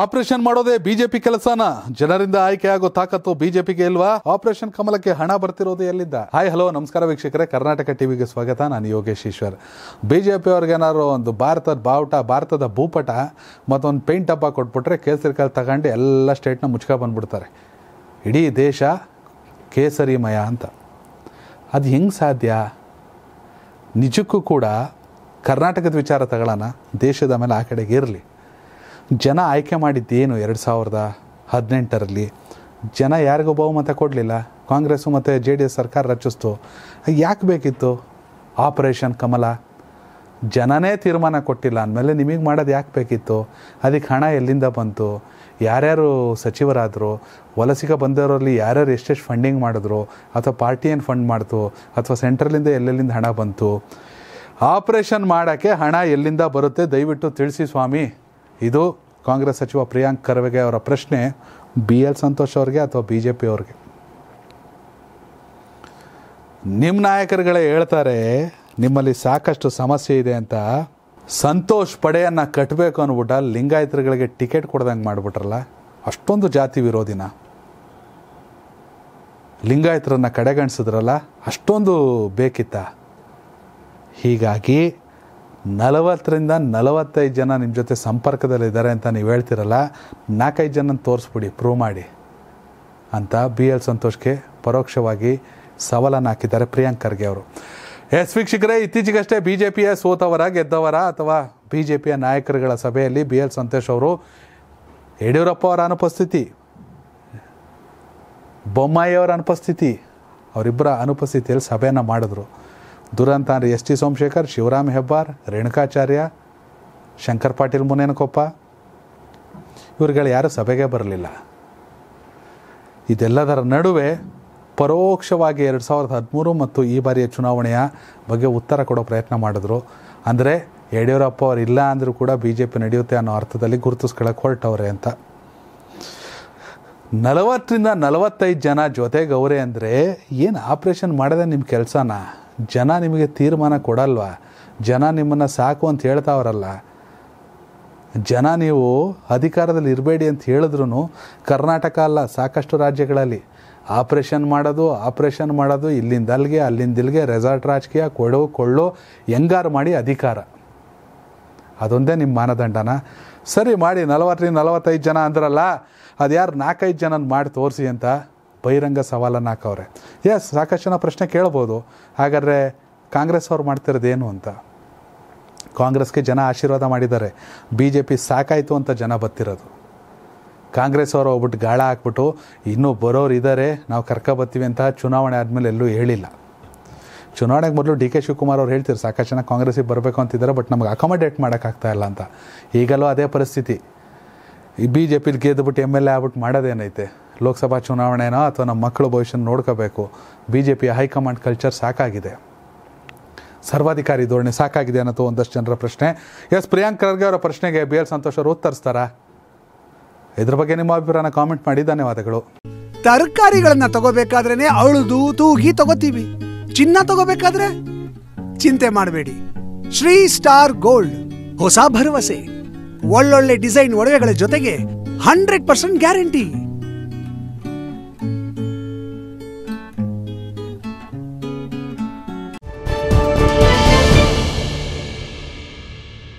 operation ಮಾಡೋದೇ BJP ಕೆಲಸನ ಜನರಿಂದ ಆಯ್ಕೆ ಆಗೋ ತಾಕತ್ತು ಬಿಜೆಪಿಗೆ ಇಲ್ವಾ ಆಪರೇಷನ್ ಕಮಲಕ್ಕೆ ಹಣ ಬರ್ತಿರೋದು ಎಲ್ಲಿದ್ದ ಹಾಯ್ ಹಲೋ ನಮಸ್ಕಾರ ವೀಕ್ಷಕರೇ ಕರ್ನಾಟಕ ಟಿವಿಗೆ ಸ್ವಾಗತ ನಾನು ಯೋಗೇಶ್ ಈಶ್ವರ್ ಬಿಜೆಪಿ ಏನಾದ್ರು ಒಂದು ಭಾರತದ ಬಾವುಟ ಭಾರತದ ಭೂಪಟ ಮತ್ತೊಂದು ಪೇಂಟ್ ಹಬ್ಬ ಕೊಟ್ಬಿಟ್ರೆ ಕೇಸರಿ ಕಾಲ್ ತಗೊಂಡು ಎಲ್ಲ ಸ್ಟೇಟ್ನ ಮುಚ್ಕ ಬಂದ್ಬಿಡ್ತಾರೆ ಇಡೀ ದೇಶ ಕೇಸರಿಮಯ ಅಂತ ಅದು ಹೆಂಗೆ ಸಾಧ್ಯ ನಿಜಕ್ಕೂ ಕೂಡ ಕರ್ನಾಟಕದ ವಿಚಾರ ತಗೊಳ್ಳೋಣ ದೇಶದ ಮೇಲೆ ಆ ಕಡೆಗೆ ಇರಲಿ ಜನ ಆಯ್ಕೆ ಮಾಡಿದ್ದೇನು ಎರಡು ಸಾವಿರದ ಹದಿನೆಂಟರಲ್ಲಿ ಜನ ಯಾರಿಗೂ ಬಹುಮತ ಕೊಡಲಿಲ್ಲ ಕಾಂಗ್ರೆಸ್ಸು ಮತ್ತು ಜೆ ಡಿ ಎಸ್ ಸರ್ಕಾರ ರಚಿಸ್ತು ಯಾಕೆ ಬೇಕಿತ್ತು ಆಪರೇಷನ್ ಕಮಲ ಜನನೇ ತೀರ್ಮಾನ ಕೊಟ್ಟಿಲ್ಲ ಅಂದಮೇಲೆ ನಿಮಗೆ ಮಾಡೋದು ಯಾಕೆ ಬೇಕಿತ್ತು ಅದಕ್ಕೆ ಹಣ ಎಲ್ಲಿಂದ ಬಂತು ಯಾರ್ಯಾರು ಸಚಿವರಾದರು ವಲಸಿಗ ಬಂದವರಲ್ಲಿ ಯಾರ್ಯಾರು ಎಷ್ಟೆಷ್ಟು ಫಂಡಿಂಗ್ ಮಾಡಿದ್ರು ಅಥವಾ ಪಾರ್ಟಿ ಏನು ಫಂಡ್ ಮಾಡ್ತು ಅಥವಾ ಸೆಂಟ್ರಲಿಂದ ಎಲ್ಲೆಲ್ಲಿಂದ ಹಣ ಬಂತು ಆಪ್ರೇಷನ್ ಮಾಡೋಕ್ಕೆ ಹಣ ಎಲ್ಲಿಂದ ಬರುತ್ತೆ ದಯವಿಟ್ಟು ತಿಳಿಸಿ ಸ್ವಾಮಿ ಇದು ಕಾಂಗ್ರೆಸ್ ಸಚಿವ ಪ್ರಿಯಾಂಕ್ ಖರ್ಗೆ ಅವರ ಪ್ರಶ್ನೆ ಬಿ ಎಲ್ ಸಂತೋಷ್ ಅವ್ರಿಗೆ ಅಥವಾ ಬಿ ಜೆ ಪಿ ಅವ್ರಿಗೆ ನಿಮ್ಮ ನಾಯಕರುಗಳೇ ಹೇಳ್ತಾರೆ ನಿಮ್ಮಲ್ಲಿ ಸಾಕಷ್ಟು ಸಮಸ್ಯೆ ಇದೆ ಅಂತ ಸಂತೋಷ್ ಪಡೆಯನ್ನು ಕಟ್ಟಬೇಕು ಅನ್ಬಿಟ್ಟ ಲಿಂಗಾಯತರುಗಳಿಗೆ ಟಿಕೆಟ್ ಕೊಡ್ದಂಗೆ ಮಾಡಿಬಿಟ್ರಲ್ಲ ಅಷ್ಟೊಂದು ಜಾತಿ ವಿರೋಧಿನ ಲಿಂಗಾಯತರನ್ನು ಕಡೆಗಣಿಸಿದ್ರಲ್ಲ ಅಷ್ಟೊಂದು ಬೇಕಿತ್ತ ಹೀಗಾಗಿ ನಲವತ್ತರಿಂದ ನಲವತ್ತೈದು ಜನ ನಿಮ್ಮ ಜೊತೆ ಸಂಪರ್ಕದಲ್ಲಿದ್ದಾರೆ ಅಂತ ನೀವು ಹೇಳ್ತಿರಲ್ಲ ನಾಲ್ಕೈದು ಜನ ತೋರಿಸ್ಬಿಡಿ ಪ್ರೂವ್ ಮಾಡಿ ಅಂತ ಬಿ ಎಲ್ ಸಂತೋಷ್ಗೆ ಪರೋಕ್ಷವಾಗಿ ಸವಾಲನ್ನು ಹಾಕಿದ್ದಾರೆ ಪ್ರಿಯಾಂಕ್ ಖರ್ಗೆ ಅವರು ಎಸ್ ವೀಕ್ಷಕರೇ ಇತ್ತೀಚೆಗಷ್ಟೇ ಬಿ ಜೆ ಪಿಯ ಸೋತವರ ಗೆದ್ದವರ ಅಥವಾ ಬಿ ಜೆ ಪಿಯ ನಾಯಕರುಗಳ ಸಭೆಯಲ್ಲಿ ಬಿ ಎಲ್ ಸಂತೋಷ್ ಅವರು ಯಡಿಯೂರಪ್ಪ ಅವರ ಅನುಪಸ್ಥಿತಿ ಬೊಮ್ಮಾಯಿಯವರ ಅನುಪಸ್ಥಿತಿ ಅವರಿಬ್ಬರ ಅನುಪಸ್ಥಿತಿಯಲ್ಲಿ ಸಭೆಯನ್ನು ಮಾಡಿದ್ರು ದುರಂತ ಅಂದರೆ ಎಸ್ ಟಿ ಸೋಮಶೇಖರ್ ಶಿವರಾಮ್ ಹೆಬ್ಬಾರ್ ರೇಣುಕಾಚಾರ್ಯ ಶಂಕರ್ ಪಾಟೀಲ್ ಮುನೇನಕೊಪ್ಪ ಇವರುಗಳು ಯಾರೂ ಸಭೆಗೆ ಬರಲಿಲ್ಲ ಇದೆಲ್ಲದರ ನಡುವೆ ಪರೋಕ್ಷವಾಗಿ ಎರಡು ಸಾವಿರದ ಹದಿಮೂರು ಮತ್ತು ಈ ಬಾರಿಯ ಚುನಾವಣೆಯ ಬಗ್ಗೆ ಉತ್ತರ ಕೊಡೋ ಪ್ರಯತ್ನ ಮಾಡಿದ್ರು ಅಂದರೆ ಯಡಿಯೂರಪ್ಪ ಅವರು ಇಲ್ಲ ಅಂದರೂ ಕೂಡ ಬಿ ಜೆ ಪಿ ನಡೆಯುತ್ತೆ ಅನ್ನೋ ಅರ್ಥದಲ್ಲಿ ಗುರುತಿಸ್ಕೊಳ್ಳೋಕೆ ಹೊರಟವ್ರೆ ಅಂತ ನಲವತ್ತರಿಂದ ನಲವತ್ತೈದು ಜನ ಜೊತೆಗವ್ರೆ ಅಂದರೆ ಏನು ಆಪ್ರೇಷನ್ ಮಾಡಿದೆ ನಿಮ್ಮ ಕೆಲಸನಾ ಜನ ನಿಮಗೆ ತೀರ್ಮಾನ ಕೊಡಲ್ವಾ ಜನ ನಿಮ್ಮನ್ನು ಸಾಕು ಅಂತ ಹೇಳ್ತಾವ್ರಲ್ಲ ಜನ ನೀವು ಅಧಿಕಾರದಲ್ಲಿ ಇರಬೇಡಿ ಅಂತ ಹೇಳಿದ್ರು ಕರ್ನಾಟಕ ಅಲ್ಲ ಸಾಕಷ್ಟು ರಾಜ್ಯಗಳಲ್ಲಿ ಆಪ್ರೇಷನ್ ಮಾಡೋದು ಆಪ್ರೇಷನ್ ಮಾಡೋದು ಇಲ್ಲಿಂದ ಅಲ್ಲಿಗೆ ಅಲ್ಲಿಂದ ಇಲ್ಲಿಗೆ ರೆಸಾರ್ಟ್ ರಾಜಕೀಯ ಕೊಡು ಕೊಳ್ಳು ಹೆಂಗಾರು ಮಾಡಿ ಅಧಿಕಾರ ಅದೊಂದೇ ನಿಮ್ಮ ಮಾನದಂಡನ ಸರಿ ಮಾಡಿ ನಲವತ್ತರಿಂದ ನಲವತ್ತೈದು ಜನ ಅಂದ್ರಲ್ಲ ಅದು ಯಾರು ನಾಲ್ಕೈದು ಜನನ ಮಾಡಿ ತೋರಿಸಿ ಅಂತ ಬಹಿರಂಗ ಸವಾಲನ್ನು ಹಾಕವ್ರೆ ಎಸ್ ಸಾಕಷ್ಟು ಜನ ಪ್ರಶ್ನೆ ಕೇಳ್ಬೋದು ಹಾಗಾದರೆ ಕಾಂಗ್ರೆಸ್ ಅವ್ರು ಮಾಡ್ತಿರೋದೇನು ಅಂತ ಕಾಂಗ್ರೆಸ್ಗೆ ಜನ ಆಶೀರ್ವಾದ ಮಾಡಿದ್ದಾರೆ ಬಿ ಜೆ ಪಿ ಸಾಕಾಯಿತು ಅಂತ ಜನ ಬತ್ತಿರೋದು ಕಾಂಗ್ರೆಸ್ ಅವರು ಹೋಗ್ಬಿಟ್ಟು ಗಾಳ ಹಾಕ್ಬಿಟ್ಟು ಇನ್ನೂ ಬರೋರು ಇದ್ದಾರೆ ನಾವು ಬತ್ತೀವಿ ಅಂತ ಚುನಾವಣೆ ಆದಮೇಲೆ ಎಲ್ಲೂ ಹೇಳಿಲ್ಲ ಚುನಾವಣೆಗೆ ಮೊದಲು ಡಿ ಕೆ ಶಿವಕುಮಾರ್ ಅವ್ರು ಹೇಳ್ತಿರು ಸಾಕಷ್ಟು ಜನ ಕಾಂಗ್ರೆಸ್ಗೆ ಬರಬೇಕು ಅಂತಿದ್ದಾರೆ ಬಟ್ ನಮ್ಗೆ ಅಕಾಮಡೇಟ್ ಮಾಡೋಕ್ಕಾಗ್ತಾಯಿಲ್ಲ ಇಲ್ಲ ಅಂತ ಈಗಲೂ ಅದೇ ಪರಿಸ್ಥಿತಿ ಬಿ ಜೆ ಪಿಲಿ ಗೆದ್ದುಬಿಟ್ಟು ಎಮ್ ಎಲ್ ಎ ಆಗ್ಬಿಟ್ಟು ಮಾಡೋದೇನೈತೆ ಲೋಕಸಭಾ ಚುನಾವಣೆನೋ ಅಥವಾ ನಮ್ಮ ಮಕ್ಕಳ ಭವಿಷ್ಯನ ನೋಡ್ಕೋಬೇಕು ಬಿ ಜೆ ಪಿಯ ಹೈಕಮಾಂಡ್ ಕಲ್ಚರ್ ಸಾಕಾಗಿದೆ ಸರ್ವಾಧಿಕಾರಿ ಧೋರಣೆ ಸಾಕಾಗಿದೆ ಅನ್ನೋದು ಒಂದಷ್ಟು ಜನರ ಪ್ರಶ್ನೆ ಎಸ್ ಪ್ರಿಯಾಂಕ್ ಖರ್ಗೆ ಅವರ ಪ್ರಶ್ನೆಗೆ ಬಿ ಎಲ್ ಸಂತೋಷ್ ಅವರು ಉತ್ತರಿಸ್ತಾರಾ ಇದ್ರ ಬಗ್ಗೆ ನಿಮ್ಮ ಅಭಿಪ್ರಾಯನ ಕಾಮೆಂಟ್ ಮಾಡಿ ಧನ್ಯವಾದಗಳು ತರಕಾರಿಗಳನ್ನ ತಗೋಬೇಕಾದ್ರೇನೆ ಅಳುದು ತೂಗಿ ತಗೋತೀವಿ ಚಿನ್ನ ತಗೋಬೇಕಾದ್ರೆ ಚಿಂತೆ ಮಾಡಬೇಡಿ ಶ್ರೀ ಸ್ಟಾರ್ ಗೋಲ್ಡ್ ಹೊಸ ಭರವಸೆ ಒಳ್ಳೊಳ್ಳೆ ಡಿಸೈನ್ ಒಡವೆಗಳ ಜೊತೆಗೆ ಹಂಡ್ರೆಡ್ ಪರ್ಸೆಂಟ್ ಗ್ಯಾರಂಟಿ